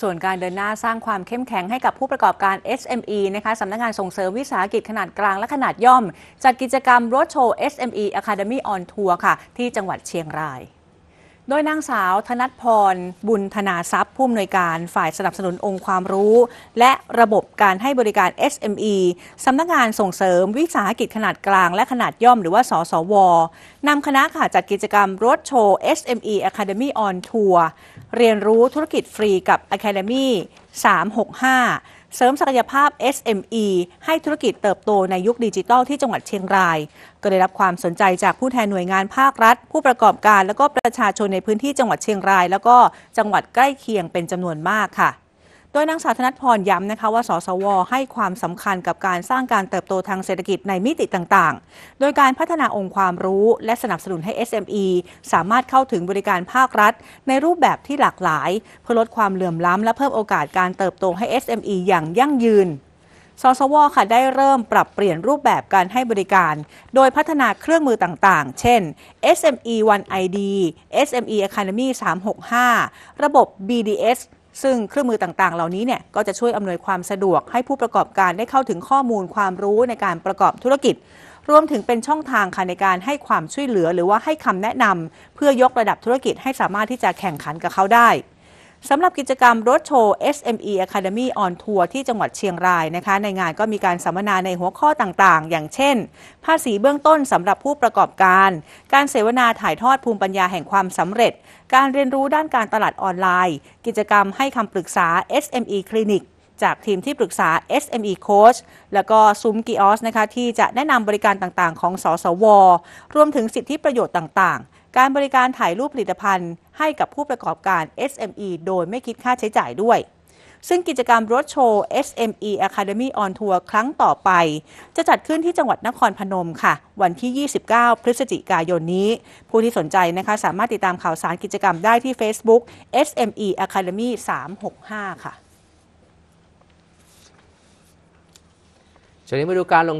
ส่วนการเดินหน้าสร้างความเข้มแข็งให้กับผู้ประกอบการ SME นะคะสำนักงงานส่งเสริมวิสาหกิจขนาดกลางและขนาดย่อมจัดกิจกรรมรถโชว์ SME Academy on Tour ค่ะ ที่จังหวัดเชียงรายโดยนางสาว ธนัทพร บุญธนาทรัพย์ผู้อำนวยการฝ่ายสนับสนุนองค์ความรู้ และระบบการให้บริการ SME สำนักงานส่งเสริมวิสาหกิจขนาดกลาง และขนาดย่อมหรือว่าสสวนำคณะค่ะจัดกิจกรรมรถโชว์ SME Academy on Tour เรียนรู้ธุรกิจฟรีกับ Academy 365เสริมศักยภาพ SME ให้ธุรกิจเติบโตในยุคดิจิทัลที่จังหวัดเชียงราย ก็ได้รับความสนใจจากผู้แทนหน่วยงานภาครัฐ ผู้ประกอบการและก็ประชาชนในพื้นที่จังหวัดเชียงราย แล้วก็จังหวัดใกล้เคียงเป็นจำนวนมากค่ะโดยนางสาวธนัทพรย้ำนะคะว่า สสว ให้ความสำคัญกับการสร้างการเติบโตทางเศรษฐกิจในมิติต่างๆ โดยการพัฒนาองค์ความรู้และสนับสนุนให้ SME สามารถเข้าถึงบริการภาครัฐ ในรูปแบบที่หลากหลายเพื่อลดความเหลื่อมล้ำและเพิ่มโอกาสการเติบโตให้ SME อย่างยั่งยืน สสวค่ะได้เริ่มปรับเปลี่ยนรูปแบบการให้บริการ โดยพัฒนาเครื่องมือต่างๆ เช่น SME One ID SME Academy 365 ระบบ BDS ซึ่งเครื่องมือต่างๆ เหล่านี้เนี่ยก็จะช่วยอำนวยความสะดวกให้ผู้ประกอบการได้เข้าถึงข้อมูลความรู้ในการประกอบธุรกิจรวมถึงเป็นช่องทางค่ะในการให้ความช่วยเหลือหรือว่าให้คำแนะนำเพื่อยกระดับธุรกิจให้สามารถที่จะแข่งขันกับเขาได้สำหรับกิจกรรมรถโชว์ SME Academy on Tour ที่จังหวัดเชียงรายนะคะ ในงานก็มีการสัมมนาในหัวข้อต่างๆ อย่างเช่น ภาษีเบื้องต้นสำหรับผู้ประกอบการ การเสวนาถ่ายทอดภูมิปัญญาแห่งความสำเร็จ การเรียนรู้ด้านการตลาดออนไลน์ กิจกรรมให้คำปรึกษา SME Clinic จากทีมที่ปรึกษา SME Coach แล้วก็ซุ้มกิออสนะคะที่จะแนะนำบริการต่างๆ ของสสว รวมถึงสิทธิประโยชน์ต่างๆการบริการถ่ายรูปผลิตภัณฑ์ให้กับผู้ประกอบการ SME โดยไม่คิดค่าใช้จ่ายด้วย ซึ่งกิจกรรมรถโชว์ SME Academy on Tour ครั้งต่อไป จะจัดขึ้นที่จังหวัดนครพนมค่ะ วันที่ 29 พฤศจิกายนนี้ ผู้ที่สนใจนะคะสามารถติดตามข่าวสารกิจกรรมได้ที่ Facebook SME Academy 365 ค่ะช่วนี้มาดูการลง